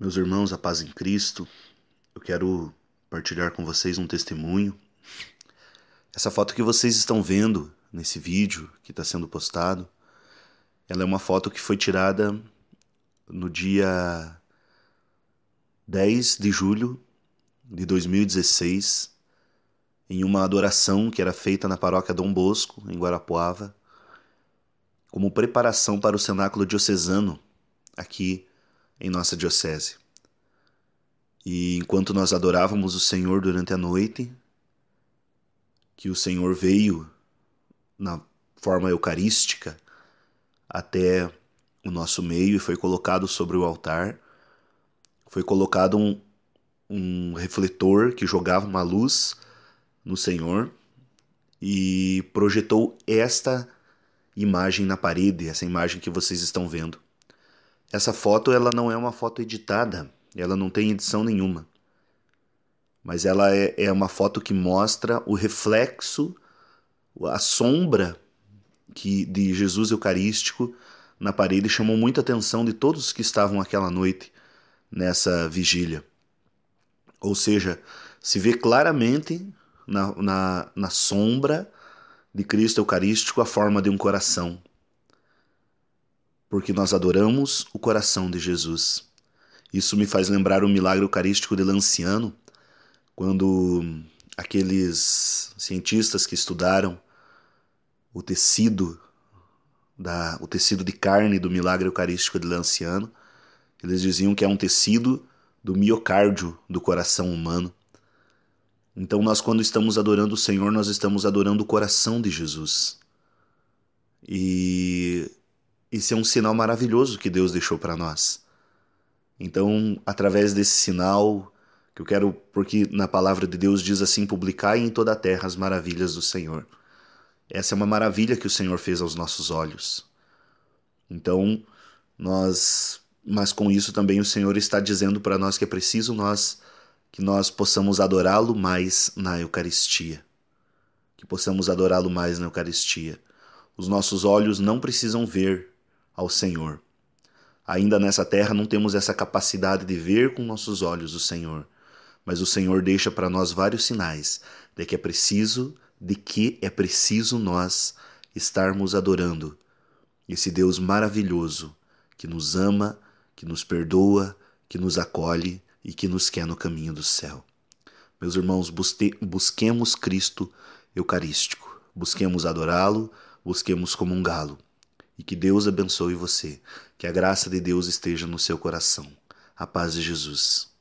Meus irmãos, a paz em Cristo, eu quero partilhar com vocês um testemunho. Essa foto que vocês estão vendo nesse vídeo que está sendo postado, ela é uma foto que foi tirada no dia 10 de julho de 2016, em uma adoração que era feita na paróquia Dom Bosco, em Guarapuava, como preparação para o cenáculo diocesano aqui em nossa diocese. E enquanto nós adorávamos o Senhor durante a noite, que o Senhor veio na forma eucarística até o nosso meio e foi colocado sobre o altar, foi colocado um, um refletor que jogava uma luz no Senhor e projetou esta imagem na parede, essa imagem que vocês estão vendo. Essa foto ela não é uma foto editada, ela não tem edição nenhuma. Mas ela é, é uma foto que mostra o reflexo, a sombra que de Jesus Eucarístico na parede chamou muita atenção de todos que estavam aquela noite nessa vigília. Ou seja, se vê claramente na, na, na sombra de Cristo Eucarístico a forma de um coração, porque nós adoramos o coração de Jesus. Isso me faz lembrar o milagre eucarístico de Lanciano, quando aqueles cientistas que estudaram o tecido da, o tecido de carne do milagre eucarístico de Lanciano, eles diziam que é um tecido do miocárdio do coração humano. Então nós quando estamos adorando o Senhor, nós estamos adorando o coração de Jesus. E isso é um sinal maravilhoso que Deus deixou para nós. Então, através desse sinal, que eu quero, porque na palavra de Deus diz assim: publicai em toda a terra as maravilhas do Senhor. Essa é uma maravilha que o Senhor fez aos nossos olhos. Então, nós, mas com isso também o Senhor está dizendo para nós que é preciso nós que nós possamos adorá-lo mais na Eucaristia. Que possamos adorá-lo mais na Eucaristia. Os nossos olhos não precisam ver, ao Senhor. Ainda nessa terra não temos essa capacidade de ver com nossos olhos o Senhor, mas o Senhor deixa para nós vários sinais de que é preciso, de que é preciso nós estarmos adorando esse Deus maravilhoso que nos ama, que nos perdoa, que nos acolhe e que nos quer no caminho do céu. Meus irmãos, busquemos Cristo Eucarístico, busquemos adorá-lo, busquemos comungá-lo e que Deus abençoe você. Que a graça de Deus esteja no seu coração. A paz de Jesus.